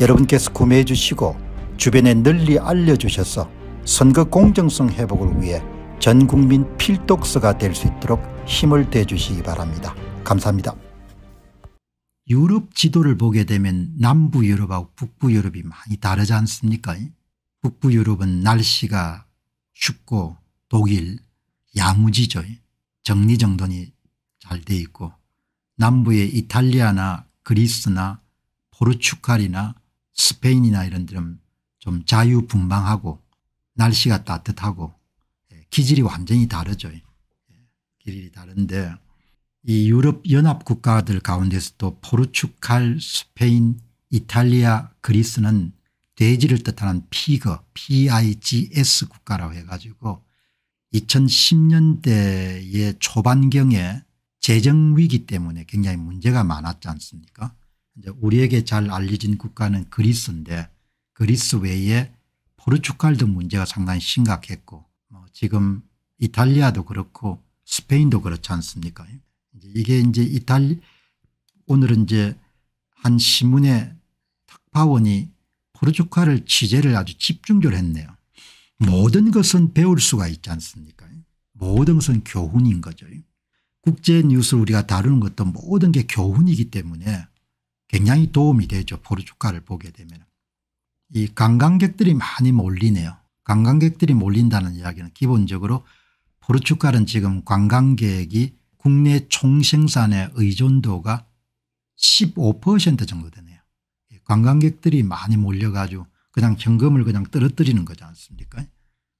여러분께서 구매해 주시고 주변에 널리 알려주셔서 선거 공정성 회복을 위해 전국민 필독서가 될 수 있도록 힘을 대주시기 바랍니다. 감사합니다. 유럽 지도를 보게 되면 남부 유럽하고 북부 유럽이 많이 다르지 않습니까 북부 유럽은 날씨가 춥고 독일 야무지죠 정리정돈이 잘 돼 있고 남부의 이탈리아나 그리스나 포르투갈이나 스페인이나 이런 데는 좀 자유분방하고 날씨가 따뜻하고 예, 기질이 완전히 다르죠. 예, 기질이 다른데 이 유럽 연합 국가들 가운데서도 포르투갈, 스페인, 이탈리아, 그리스는 돼지를 뜻하는 피거, PIGS 국가라고 해가지고 2010년대의 초반경에 재정위기 때문에 굉장히 문제가 많았지 않습니까? 이제 우리에게 잘 알려진 국가는 그리스인데 그리스 외에 포르투갈도 문제가 상당히 심각했고 뭐 지금 이탈리아도 그렇고 스페인도 그렇지 않습니까 이게 이제 이탈 오늘은 이제 한 신문의 탁파원이 포르투갈을 취재를 아주 집중적으로 했네요. 모든 것은 배울 수가 있지 않습니까 모든 것은 교훈인 거죠. 국제 뉴스를 우리가 다루는 것도 모든 게 교훈이기 때문에 굉장히 도움이 되죠. 포르투갈을 보게 되면. 이 관광객들이 많이 몰리네요. 관광객들이 몰린다는 이야기는 기본적으로 포르투갈은 지금 관광객이 국내 총생산의 의존도가 15% 정도 되네요. 관광객들이 많이 몰려가지고 그냥 현금을 그냥 떨어뜨리는 거지 않습니까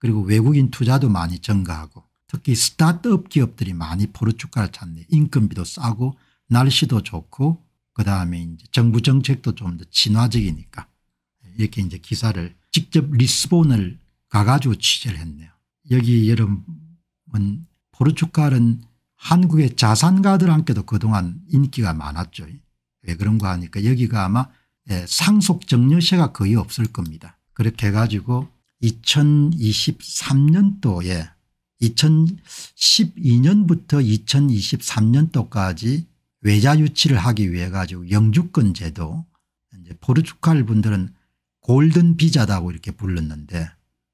그리고 외국인 투자도 많이 증가하고 특히 스타트업 기업들이 많이 포르투갈을 찾네. 인건비도 싸고 날씨도 좋고 그다음에 이제 정부 정책도 좀 더 친화적이니까 이렇게 이제 기사를 직접 리스본을 가가지고 취재를 했네요. 여기 여러분 포르투갈은 한국의 자산가들한테도 그동안 인기가 많았죠. 왜 그런가 하니까 여기가 아마 예, 상속 정려세가 거의 없을 겁니다. 그렇게 해가지고 2023년도에 2012년부터 2023년도까지 외자 유치를 하기 위해 가지고 영주권 제도 이제 포르투갈 분들은 골든 비자라고 이렇게 불렀는데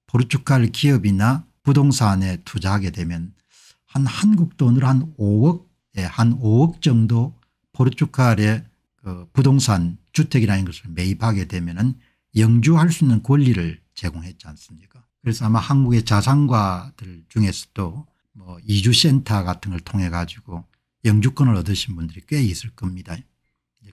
포르투갈 기업이나 부동산에 투자하게 되면 한 한국 돈으로 한 5억 예, 한 5억 정도 포르투갈의 그 부동산 주택이라는 것을 매입하게 되면은 영주할 수 있는 권리를 제공했지 않습니까? 그래서 아마 한국의 자산가들 중에서도 뭐 이주센터 같은 걸 통해 가지고 영주권을 얻으신 분들이 꽤 있을 겁니다.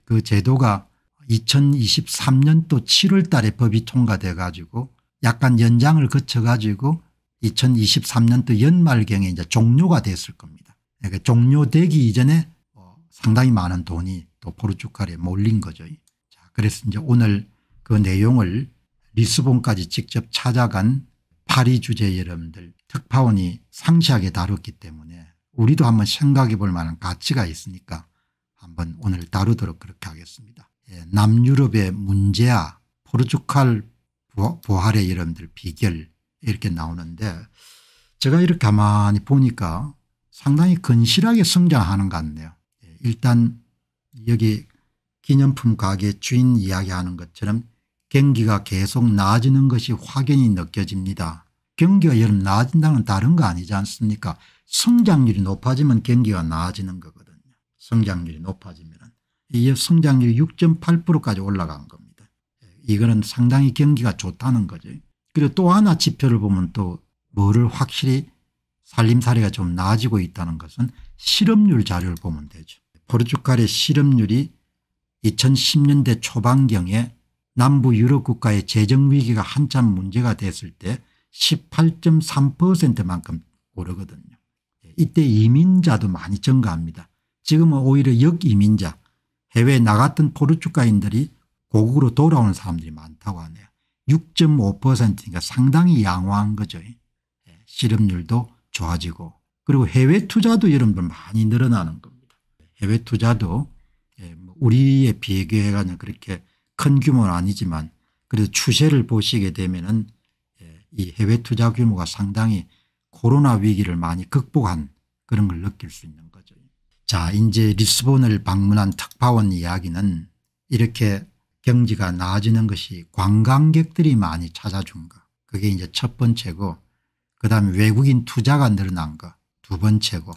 그 제도가 2023년도 7월 달에 법이 통과돼 가지고 약간 연장을 거쳐 가지고 2023년도 연말경에 이제 종료가 됐을 겁니다. 그러니까 종료되기 이전에 어, 상당히 많은 돈이 또 포르투갈에 몰린 거죠. 자, 그래서 이제 오늘 그 내용을 리스본까지 직접 찾아간 파리 주재 여러분들 특파원이 상세하게 다뤘기 때문에 우리도 한번 생각해 볼 만한 가치가 있으니까 한번 오늘 다루도록 그렇게 하겠습니다. 예, 남유럽의 문제야 포르투갈 부활의 여러분들 비결 이렇게 나오는데 제가 이렇게 가만히 보니까 상당히 건실하게 성장하는 것 같네요. 예, 일단 여기 기념품 가게 주인 이야기하는 것처럼 경기가 계속 나아지는 것이 확연히 느껴집니다. 경기가 여름 나아진다는 다른 거 아니지 않습니까 성장률이 높아지면 경기가 나아지는 거거든요. 성장률이 높아지면 이게 성장률이 6.8%까지 올라간 겁니다. 예, 이거는 상당히 경기가 좋다는 거죠. 그리고 또 하나 지표를 보면 또 뭐를 확실히 살림살이가 좀 나아지고 있다는 것은 실업률 자료를 보면 되죠. 포르투갈의 실업률이 2010년대 초반경에 남부 유럽 국가의 재정위기가 한참 문제가 됐을 때 18.3%만큼 오르거든요. 이때 이민자도 많이 증가합니다. 지금은 오히려 역이민자 해외 나갔던 포르투갈인들이 고국으로 돌아오는 사람들이 많다고 하네요. 6.5%니까 상당히 양호한 거죠. 예, 실업률도 좋아지고 그리고 해외 투자도 여러분들 많이 늘어나는 겁니다. 해외 투자도 예, 뭐 우리에 비교해가는 그렇게 큰 규모는 아니지만 그래도 추세를 보시게 되면 은이 예, 해외 투자 규모가 상당히 코로나 위기를 많이 극복한 그런 걸 느낄 수 있는 거죠. 자 이제 리스본을 방문한 특파원 이야기는 이렇게 경지가 나아지는 것이 관광객들이 많이 찾아준 거 그게 이제 첫 번째고 그다음에 외국인 투자가 늘어난 거 두 번째고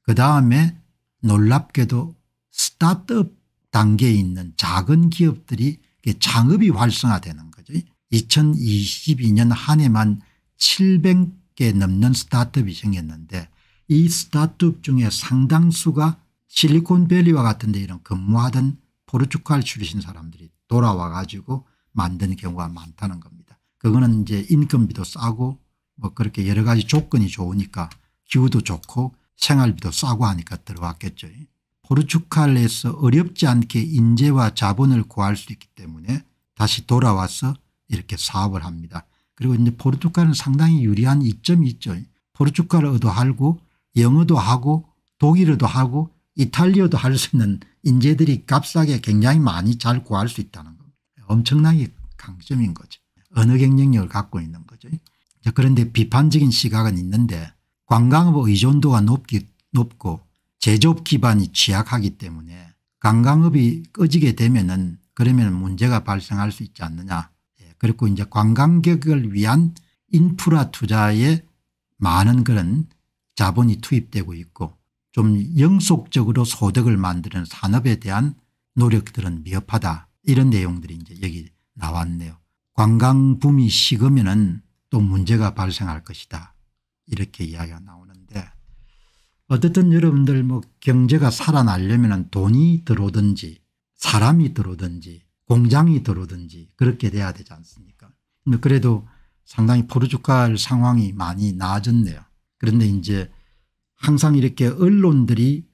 그다음에 놀랍게도 스타트업 단계에 있는 작은 기업들이 창업이 활성화되는 거죠. 2022년 한 해만 700개 넘는 스타트업이 생겼는데 이 스타트업 중에 상당수가 실리콘밸리와 같은 데 이런 근무하던 포르투갈 출신 사람들이 돌아와 가지고 만든 경우가 많다는 겁니다. 그거는 이제 인건비도 싸고 뭐 그렇게 여러 가지 조건이 좋으니까 기후도 좋고 생활비도 싸고 하니까 들어왔겠죠. 포르투갈에서 어렵지 않게 인재와 자본을 구할 수 있기 때문에 다시 돌아와서 이렇게 사업을 합니다. 그리고 이제 포르투갈은 상당히 유리한 이점이 있죠. 포르투갈어도 알고 영어도 하고 독일어도 하고 이탈리아도 할 수 있는 인재들이 값싸게 굉장히 많이 잘 구할 수 있다는 겁니다. 엄청나게 강점인 거죠. 언어 경쟁력을 갖고 있는 거죠. 그런데 비판적인 시각은 있는데 관광업 의존도가 높기, 높고 제조업 기반이 취약하기 때문에 관광업이 꺼지게 되면 은 그러면 문제가 발생할 수 있지 않느냐 그리고 이제 관광객을 위한 인프라 투자에 많은 그런 자본이 투입되고 있고 좀 영속적으로 소득을 만드는 산업에 대한 노력들은 미흡하다 이런 내용들이 이제 여기 나왔네요. 관광붐이 식으면 은또 문제가 발생할 것이다 이렇게 이야기가 나오는데 어쨌든 여러분들 뭐 경제가 살아나려면 돈이 들어오든지 사람이 들어오든지 공장이 들어오든지 그렇게 돼야 되지 않습니까 그래도 상당히 포르주갈 상황이 많이 나아졌네요. 그런데 이제 항상 이렇게 언론들이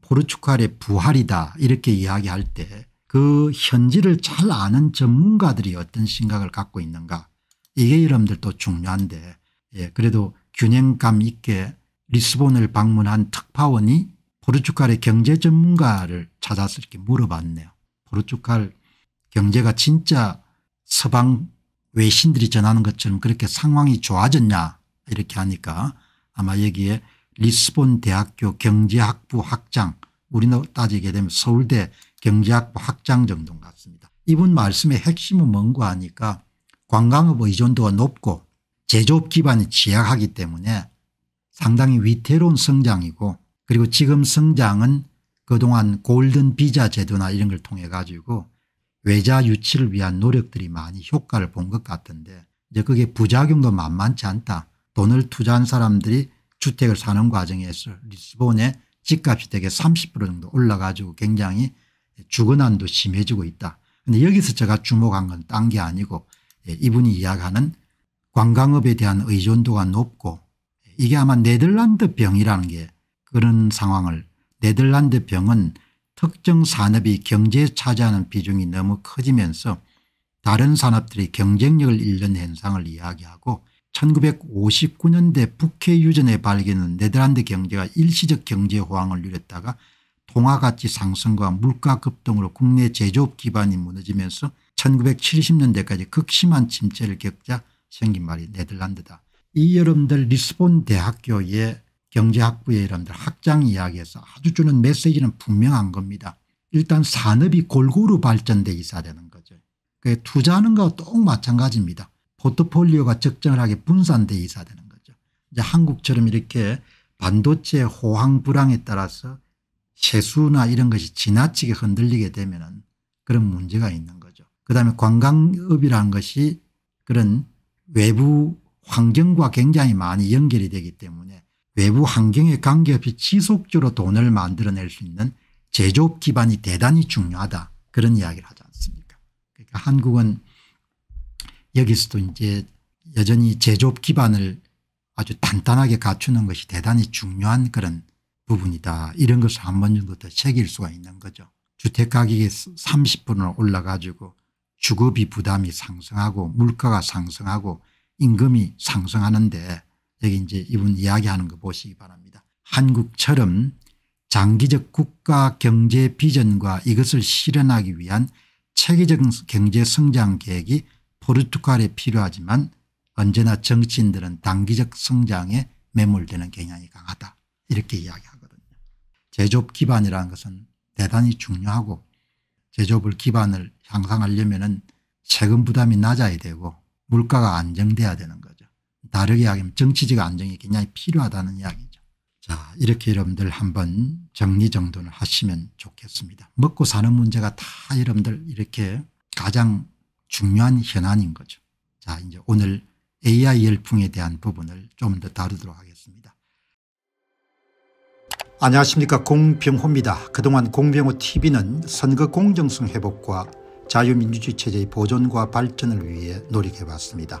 포르투갈의 부활이다 이렇게 이야기할 때 그 현지를 잘 아는 전문가들이 어떤 생각을 갖고 있는가 이게 여러분들 또 중요한데 예, 그래도 균형감 있게 리스본을 방문한 특파원이 포르투갈의 경제 전문가를 찾아서 이렇게 물어봤네요. 포르투갈 경제가 진짜 서방 외신들이 전하는 것처럼 그렇게 상황이 좋아졌냐 이렇게 하니까 아마 여기에 리스본 대학교 경제학부 학장 우리는 따지게 되면 서울대 경제학부 학장 정도인 것 같습니다. 이분 말씀의 핵심은 뭔가 하니까 관광업 의존도가 높고 제조업 기반이 취약하기 때문에 상당히 위태로운 성장이고 그리고 지금 성장은 그동안 골든 비자 제도나 이런 걸 통해 가지고 외자 유치를 위한 노력들이 많이 효과를 본 것 같은데 이제 그게 부작용도 만만치 않다. 돈을 투자한 사람들이 주택을 사는 과정에서 리스본의 집값이 되게 30% 정도 올라가지고 굉장히 주거난도 심해지고 있다. 근데 여기서 제가 주목한 건 딴 게 아니고 예, 이분이 이야기하는 관광업에 대한 의존도가 높고 이게 아마 네덜란드 병이라는 게 그런 상황을 네덜란드 병은 특정 산업이 경제에 차지하는 비중이 너무 커지면서 다른 산업들이 경쟁력을 잃는 현상을 이야기하고 1959년대 북해 유전에 발견한 네덜란드 경제가 일시적 경제 호황을 누렸다가 통화가치 상승과 물가 급등으로 국내 제조업 기반이 무너지면서 1970년대까지 극심한 침체를 겪자 생긴 말이 네덜란드다. 이 여러분들 리스본 대학교의 경제학부의 이름들 학장 이야기에서 아주 주는 메시지는 분명한 겁니다. 일단 산업이 골고루 발전돼 있어야 되는 거죠. 그 투자하는 거똑 마찬가지입니다. 포트폴리오가 적정하게 분산돼 있어야 되는 거죠. 이제 한국처럼 이렇게 반도체 호황 불황에 따라서 세수나 이런 것이 지나치게 흔들리게 되면 그런 문제가 있는 거죠. 그다음에 관광업이라는 것이 그런 외부 환경과 굉장히 많이 연결이 되기 때문에 외부 환경에 관계없이 지속적으로 돈을 만들어낼 수 있는 제조업 기반이 대단히 중요하다 그런 이야기를 하지 않습니까 그러니까 한국은 여기서도 이제 여전히 제조업 기반을 아주 단단하게 갖추는 것이 대단히 중요한 그런 부분이다 이런 것을 한 번 정도 더 새길 수가 있는 거죠. 주택가격이 30%나 올라가지고 주거비 부담이 상승하고 물가가 상승하고 임금이 상승하는데 여기 이제 이분 이야기하는 거 보시기 바랍니다. 한국처럼 장기적 국가 경제 비전과 이것을 실현하기 위한 체계적 경제 성장 계획이 포르투갈에 필요하지만 언제나 정치인들은 단기적 성장에 매몰되는 경향이 강하다 이렇게 이야기하거든요. 제조업 기반이라는 것은 대단히 중요하고 제조업을 기반을 향상하려면 은 세금 부담이 낮아야 되고 물가가 안정돼야 되는 거 다르게 이야기하면 정치적 안정이 굉장히 필요하다는 이야기죠. 자 이렇게 여러분들 한번 정리정돈을 하시면 좋겠습니다. 먹고 사는 문제가 다 여러분들 이렇게 가장 중요한 현안인 거죠. 자 이제 오늘 AI 열풍에 대한 부분을 좀 더 다루도록 하겠습니다. 안녕하십니까 공병호입니다. 그동안 공병호TV는 선거 공정성 회복과 자유민주주의 체제의 보존과 발전을 위해 노력해봤습니다.